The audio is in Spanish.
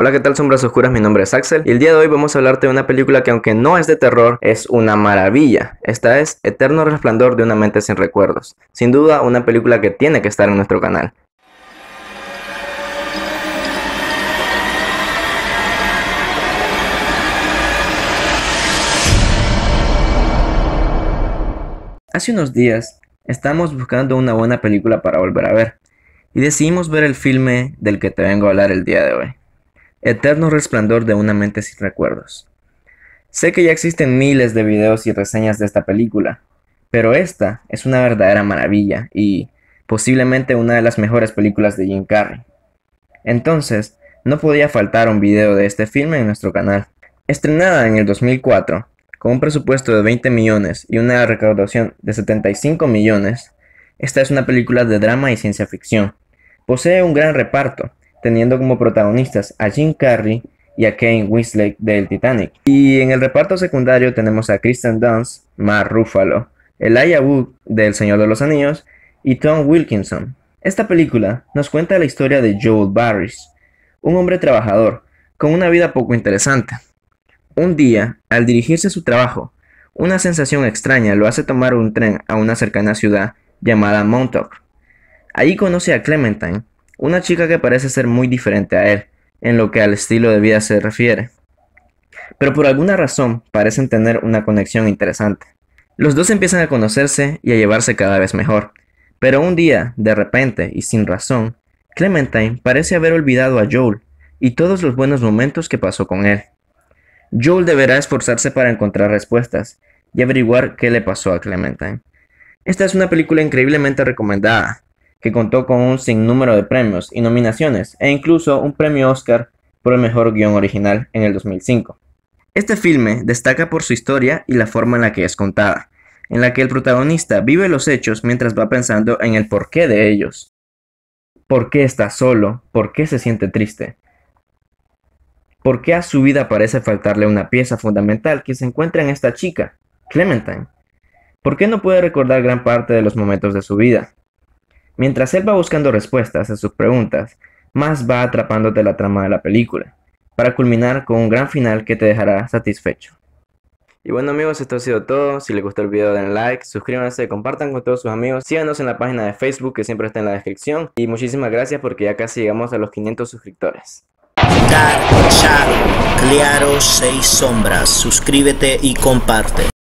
Hola, ¿qué tal sombras oscuras? Mi nombre es Axel y el día de hoy vamos a hablarte de una película que aunque no es de terror, es una maravilla. Esta es Eterno Resplandor de una mente sin recuerdos. Sin duda, una película que tiene que estar en nuestro canal. Hace unos días estamos buscando una buena película para volver a ver y decidimos ver el filme del que te vengo a hablar el día de hoy. Eterno resplandor de una mente sin recuerdos. Sé que ya existen miles de videos y reseñas de esta película, pero esta es una verdadera maravilla y posiblemente una de las mejores películas de Jim Carrey. Entonces, no podía faltar un video de este filme en nuestro canal. Estrenada en el 2004, con un presupuesto de 20 millones y una recaudación de 75 millones, esta es una película de drama y ciencia ficción. Posee un gran reparto, teniendo como protagonistas a Jim Carrey y a Kane Winslet del Titanic. Y en el reparto secundario tenemos a Kristen Dunst, Mark Ruffalo, Elijah Wood del Señor de los Anillos y Tom Wilkinson. Esta película nos cuenta la historia de Joel Barris, un hombre trabajador con una vida poco interesante. Un día, al dirigirse a su trabajo, una sensación extraña lo hace tomar un tren a una cercana ciudad llamada Montauk. Allí conoce a Clementine, una chica que parece ser muy diferente a él en lo que al estilo de vida se refiere. Pero por alguna razón parecen tener una conexión interesante. Los dos empiezan a conocerse y a llevarse cada vez mejor. Pero un día, de repente y sin razón, Clementine parece haber olvidado a Joel y todos los buenos momentos que pasó con él. Joel deberá esforzarse para encontrar respuestas y averiguar qué le pasó a Clementine. Esta es una película increíblemente recomendada que contó con un sinnúmero de premios y nominaciones, e incluso un premio Oscar por el mejor guión original en el 2005. Este filme destaca por su historia y la forma en la que es contada, en la que el protagonista vive los hechos mientras va pensando en el porqué de ellos. ¿Por qué está solo? ¿Por qué se siente triste? ¿Por qué a su vida parece faltarle una pieza fundamental que se encuentra en esta chica, Clementine? ¿Por qué no puede recordar gran parte de los momentos de su vida? Mientras él va buscando respuestas a sus preguntas, más va atrapándote la trama de la película, para culminar con un gran final que te dejará satisfecho. Y bueno amigos, esto ha sido todo. Si les gustó el video den like, suscríbanse, compartan con todos sus amigos. Síganos en la página de Facebook que siempre está en la descripción. Y muchísimas gracias porque ya casi llegamos a los 500 suscriptores. claro, seis sombras. Suscríbete y comparte.